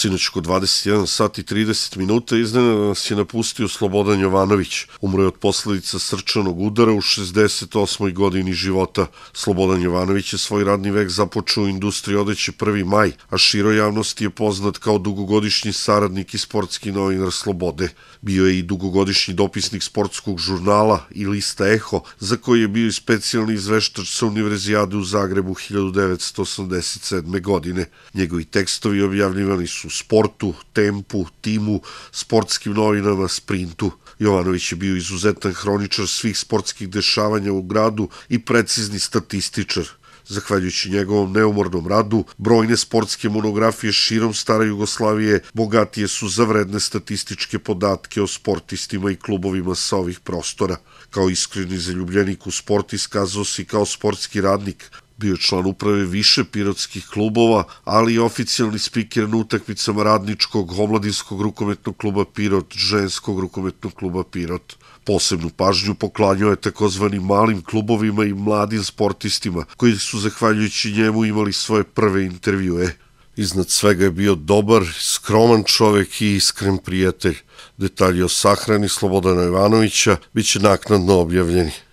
Sinoć oko 21 sat i 30 minuta iznenada nas je napustio Slobodan Jovanović. Umro je od posledica srčanog udara u 68. godini života. Slobodan Jovanović je svoj radni vek započeo u industriji odeće 1. maj, a široj javnosti je poznat kao dugogodišnji saradnik i sportski novinar Slobode. Bio je i dugogodišnji dopisnik sportskog žurnala i lista Eho, za koji je bio i specijalni izveštač sa univerzijade u Zagrebu 1987. godine. Njegovi tekstovi objavljivani su sportu, tempu, timu, sportskim novinama, sprintu. Jovanović je bio izuzetan hroničar svih sportskih dešavanja u gradu i precizni statističar. Zahvaljujući njegovom neumornom radu, brojne sportske monografije širom Stare Jugoslavije bogatije su za vredne statističke podatke o sportistima i klubovima sa ovih prostora. Kao iskreni zaljubljenik u sport iskazao se kao sportski radnik, bio član uprave više pirotskih klubova, ali i oficijalni spiker na utakmicama radničkog omladinskog rukometnog kluba Pirot, ženskog rukometnog kluba Pirot. Posebnu pažnju poklanjao je takozvani malim klubovima i mladim sportistima, koji su zahvaljujući njemu imali svoje prve intervjue. Iznad svega je bio dobar, skroman čovek i iskren prijatelj. Detalji o sahrani Slobodana Ivanovića bit će naknadno objavljeni.